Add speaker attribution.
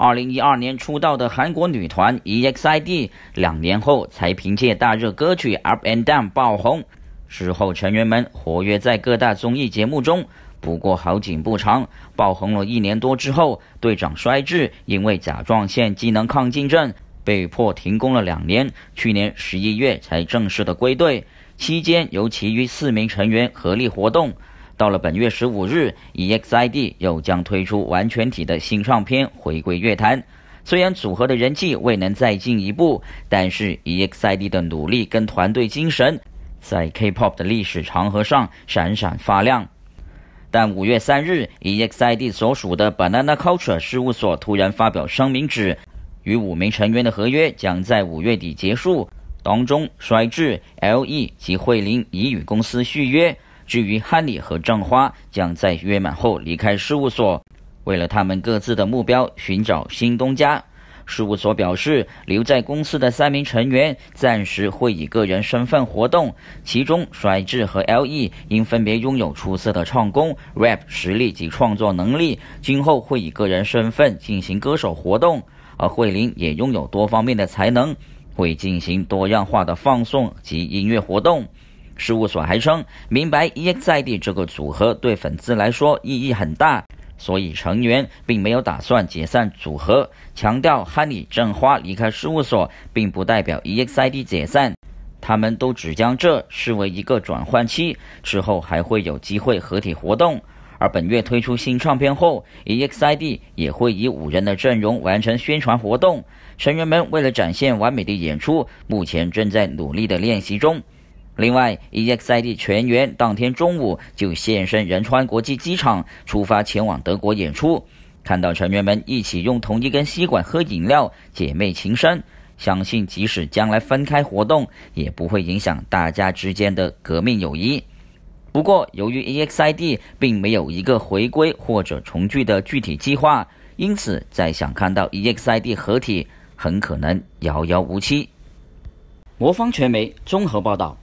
Speaker 1: 二零一二年出道的韩国女团 EXID，两年后才凭借大热歌曲《Up and Down》爆红。之后成员们活跃在各大综艺节目中，不过好景不长，爆红了一年多之后，队长衰智因为甲状腺机能亢进症被迫停工了两年。去年十一月才正式的归队，期间由其余四名成员合力活动。到了本月十五日，EXID 又将推出完全体的新唱片，回归乐坛。虽然组合的人气未能再进一步，但是 EXID 的努力跟团队精神，在 K-pop 的历史长河上闪闪发亮。但五月三日，EXID 所属的 Banana Culture 事务所突然发表声明，指与五名成员的合约将在五月底结束。当中，衰至 L.E 及慧琳已与公司续约。至于汉礼和郑花将在约满后离开事务所，为了他们各自的目标，寻找新东家。事务所表示，留在公司的三名成员暂时会以个人身份活动，其中衰智和 L.E. 因分别拥有出色的唱功、rap 实力及创作能力，今后会以个人身份进行歌手活动；而慧琳也拥有多方面的才能，会进行多样化的放送及音乐活动。事务所还称，明白 EXID 这个组合对粉丝来说意义很大，所以成员并没有打算解散组合。强调哈艺正花离开事务所，并不代表 EXID 解散，他们都只将这视为一个转换期，之后还会有机会合体活动。而本月推出新唱片后，EXID 也会以五人的阵容完成宣传活动。成员们为了展现完美的演出，目前正在努力的练习中。另外，EXID 全员当天中午就现身仁川国际机场，出发前往德国演出。看到成员们一起用同一根吸管喝饮料，姐妹情深。相信即使将来分开活动，也不会影响大家之间的革命友谊。不过，由于 EXID 并没有一个回归或者重聚的具体计划，因此再想看到 EXID 合体，很可能遥遥无期。魔方传媒综合报道。